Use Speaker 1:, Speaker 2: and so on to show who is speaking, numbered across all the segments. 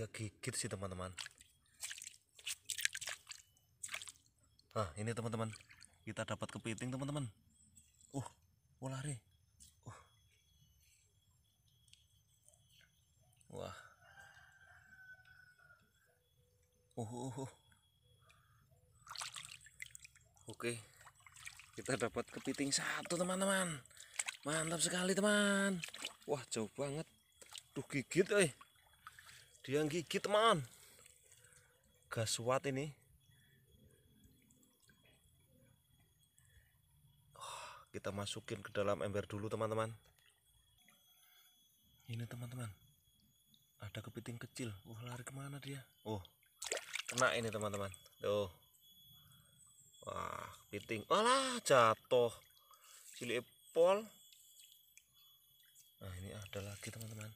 Speaker 1: dia gigit sih teman-teman nah ini teman-teman kita dapat kepiting teman-teman uh oh lari uh. wah uh, uh, uh. oke kita dapat kepiting satu teman-teman mantap sekali teman wah jauh banget Tuh gigit eh dia gigit teman gaswat ini oh, kita masukin ke dalam ember dulu teman-teman ini teman-teman ada kepiting kecil oh lari kemana dia oh kena ini teman-teman tuh wah kepiting alah jatuh cili pol nah ini ada lagi teman-teman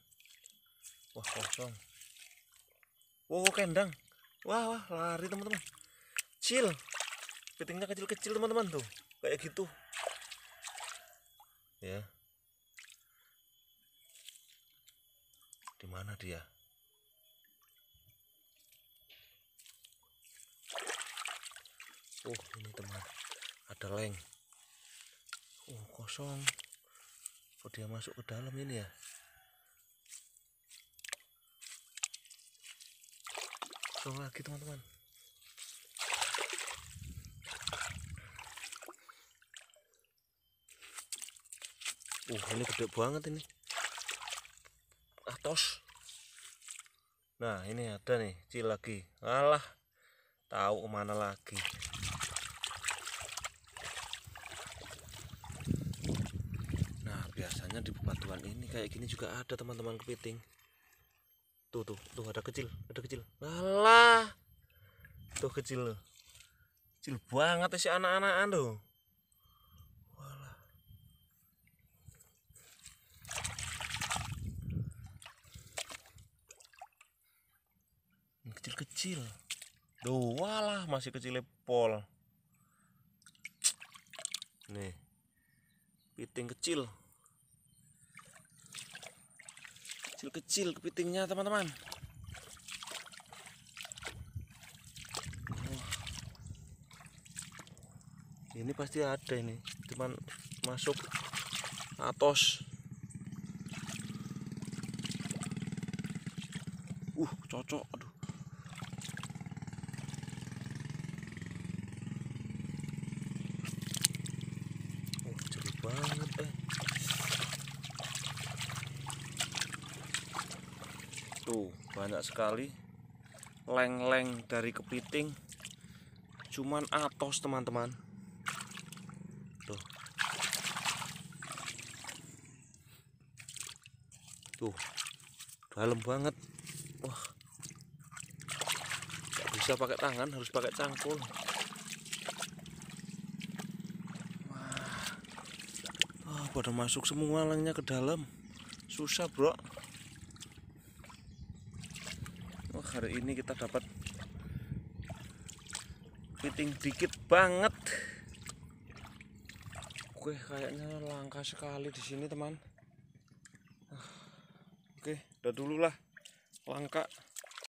Speaker 1: wah kosong wow kendang wah wah lari teman-teman kecil Pitingnya kecil-kecil teman-teman tuh kayak gitu ya di mana dia oh ini teman ada leng oh kosong oh dia masuk ke dalam ini ya langsung lagi teman-teman uh ini gede banget ini atos nah ini ada nih cil lagi alah tahu kemana lagi nah biasanya di bebatuan ini kayak gini juga ada teman-teman kepiting tuh tuh tuh ada kecil ada kecil lah tuh kecil loh kecil banget ya si anak-anakan tuh kecil-kecil tuh walah masih kecil pol nih piting kecil kecil-kecil kepitingnya teman-teman oh. ini pasti ada ini cuman masuk atos uh cocok aduh tuh banyak sekali leng-leng dari kepiting cuman atos teman-teman tuh tuh dalam banget wah Gak bisa pakai tangan harus pakai cangkul wah oh, pada masuk semua lengnya ke dalam susah bro hari ini kita dapat piting dikit banget oke kayaknya langka sekali di sini teman ah, oke udah dulu lah langka